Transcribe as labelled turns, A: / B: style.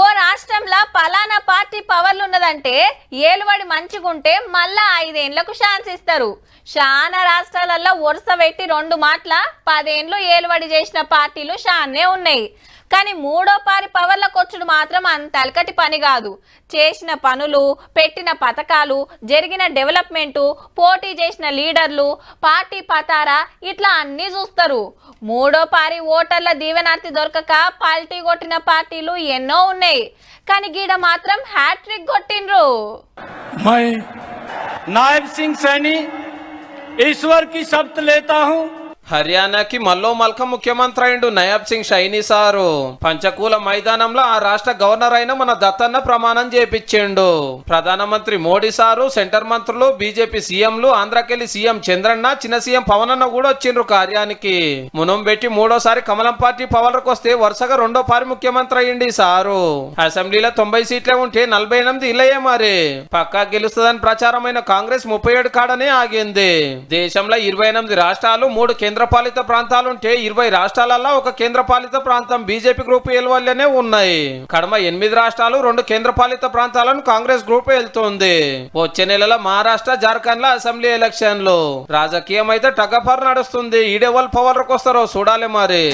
A: ఓ రాష్ట్రంలో పలానా పార్టీ పవర్లు ఉన్నదంటే ఏలుబడి మంచిగుంటే మళ్ళా ఐదేండ్లకు ఛాన్స్ ఇస్తారు చాలా రాష్ట్రాలలో వరుస పెట్టి రెండు మాటల పదేండ్లు ఏలువడి చేసిన పార్టీలు చానే ఉన్నాయి కానీ మూడో పారి పవర్ల కొచ్చుడు మాత్రం అంత అలకటి పని కాదు చేసిన పనులు పెట్టిన పథకాలు జరిగిన డెవలప్మెంటు పోటీ చేసిన లీడర్లు పార్టీ పతారా ఇట్లా అన్నీ చూస్తారు మూడో పారి ఓటర్ల దీవెనార్థి దొరకక పాల్టీ కొట్టిన పార్టీలు ఎన్నో ఉన్నాయి ఉన్నాయి కానీ గీడ మాత్రం హ్యాట్రిక్ కొట్టిండ్రు
B: మై నాయబ్ సింగ్ సైని ईश्वर की शब्द लेता हूं హర్యానాకి మల్లో మల్క ముఖ్యమంత్రి అయిండు నయాబ్ సింగ్ షైనీ సారు పంచకూల మైదానంలో ఆ రాష్ట్ర గవర్నర్ అయిన మన దత్తన్న ప్రమాణం చేపించిండు ప్రధానమంత్రి మోడీ సారు సెంటర్ మంత్రులు బీజేపీ సీఎంలు ఆంధ్రకెళ్లి సీఎం చంద్రన్న చిన్న సీఎం పవన్ అన్న కూడా వచ్చిండ్రు కార్యానికి మునం పెట్టి మూడోసారి కమలం పార్టీ పవర్లకు వస్తే వరుసగా రెండో పారి ముఖ్యమంత్రి అయ్యింది సారు అసెంబ్లీలో తొంభై సీట్లే ఉంటే నలభై ఎనిమిది ఇల్లయే మరి పక్కా గెలుస్తుందని ప్రచారమైన కాంగ్రెస్ ముప్పై ఏడు కాడనే ఆగింది దేశంలో ఇరవై ఎనిమిది రాష్ట్రాలు మూడు కేంద్ర కేంద్రపాలిత ఉంటే ఇరవై రాష్ట్రాలలో ఒక కేంద్రపాలిత ప్రాంతం బీజేపీ గ్రూప్ ఏలువల్లనే ఉన్నాయి కడమ ఎనిమిది రాష్ట్రాలు రెండు కేంద్రపాలిత ప్రాంతాలను కాంగ్రెస్ గ్రూప్ వెళ్తోంది వచ్చే నెలలో మహారాష్ట్ర జార్ఖండ్ అసెంబ్లీ ఎలక్షన్లు రాజకీయం అయితే టగఫర్ నడుస్తుంది ఈడెవల్ పవర్కి వస్తారో చూడాలి మరి